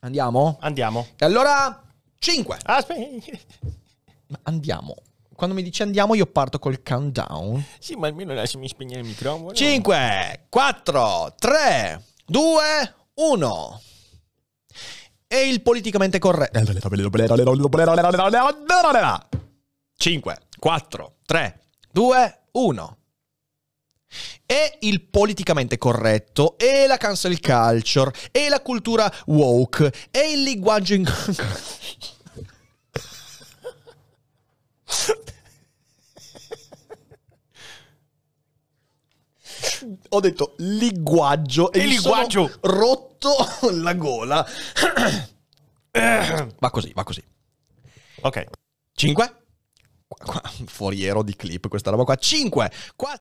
Andiamo? Andiamo. E allora 5. Aspetta. Ah, andiamo. Quando mi dici andiamo io parto col countdown. Sì, ma almeno lasciami spegnere il microfono. 5, 4, 3, 2, 1. E il politicamente corretto. 5, 4, 3, 2, 1 e il politicamente corretto, e la cancel culture, e la cultura woke, e il linguaggio in... Ho detto linguaggio e, il linguaggio rotto la gola. va così, va così. Ok. 5 Fuoriero di clip questa roba qua. 5 4